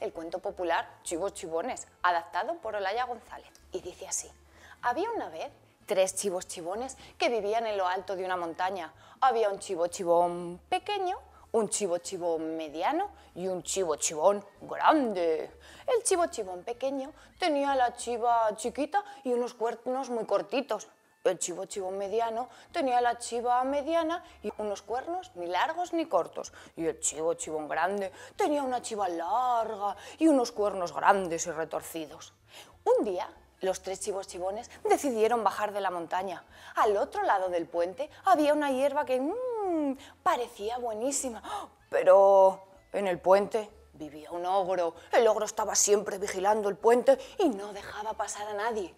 el cuento popular Chivos Chibones, adaptado por Olaya González. Y dice así, había una vez tres chivos chibones que vivían en lo alto de una montaña. Había un chivo chibón pequeño, un chivo chibón mediano y un chivo chibón grande. El chivo chibón pequeño tenía la chiva chiquita y unos cuernos muy cortitos, el chivo chivo mediano tenía la chiva mediana y unos cuernos ni largos ni cortos. Y el chivo chivón grande tenía una chiva larga y unos cuernos grandes y retorcidos. Un día los tres chivos chivones decidieron bajar de la montaña. Al otro lado del puente había una hierba que mmm, parecía buenísima, pero en el puente vivía un ogro. El ogro estaba siempre vigilando el puente y no dejaba pasar a nadie.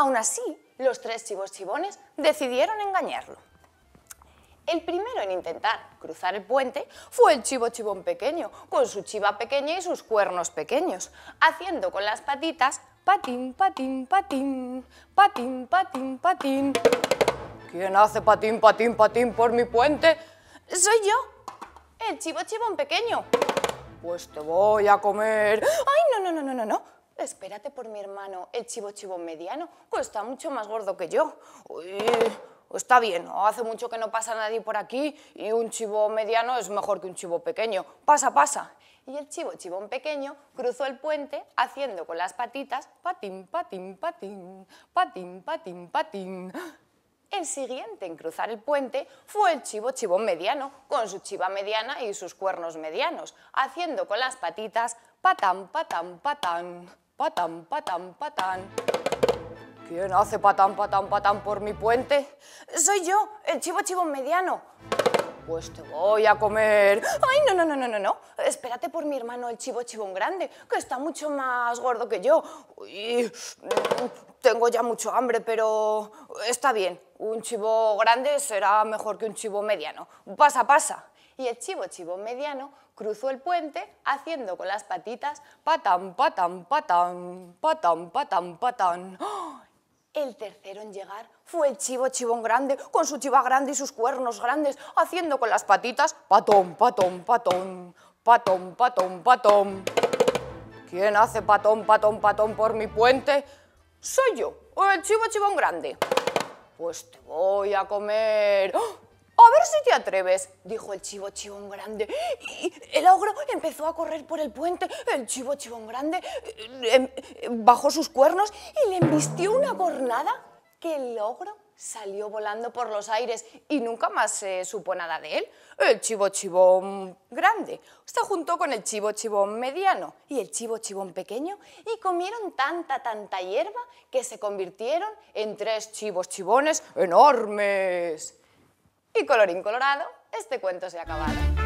Aún así, los tres chivos chibones decidieron engañarlo. El primero en intentar cruzar el puente fue el chivo chibón pequeño, con su chiva pequeña y sus cuernos pequeños, haciendo con las patitas patín, patín, patín, patín, patín, patín. ¿Quién hace patín, patín, patín por mi puente? Soy yo, el chivo chibón pequeño. Pues te voy a comer. ¡Ay, no, no, no, no, no! Espérate por mi hermano, el chivo chivo mediano, cuesta mucho más gordo que yo. está bien, hace mucho que no pasa nadie por aquí y un chivo mediano es mejor que un chivo pequeño. Pasa, pasa. Y el chivo chivón pequeño cruzó el puente haciendo con las patitas patín, patín, patín, patín, patín, patín. El siguiente en cruzar el puente fue el chivo chivo mediano, con su chiva mediana y sus cuernos medianos, haciendo con las patitas patán, patán, patán. Patán, patán, patán. ¿Quién hace patán, patán, patán por mi puente? Soy yo, el chivo, chivo mediano. Pues te voy a comer. Ay, no, no, no, no, no, Espérate por mi hermano, el chivo, chivón grande, que está mucho más gordo que yo. Y tengo ya mucho hambre, pero está bien. Un chivo grande será mejor que un chivo mediano. Pasa, pasa y el chivo chivo mediano cruzó el puente haciendo con las patitas patán, patán, patán, patán, patán, patán. ¡Oh! El tercero en llegar fue el chivo chivón grande, con su chiva grande y sus cuernos grandes, haciendo con las patitas patón, patón, patón, patón, patón, patón. ¿Quién hace patón, patón, patón por mi puente? Soy yo, el chivo chivón grande. Pues te voy a comer. ¡Oh! A ver si te atreves, dijo el chivo chivón grande. Y el ogro empezó a correr por el puente. El chivo chivón grande eh, em, bajó sus cuernos y le embistió una cornada que el ogro salió volando por los aires y nunca más se supo nada de él. El chivo chivón grande se juntó con el chivo chivón mediano y el chivo chivón pequeño y comieron tanta, tanta hierba que se convirtieron en tres chivos chivones enormes. Y colorín colorado, este cuento se ha acabado.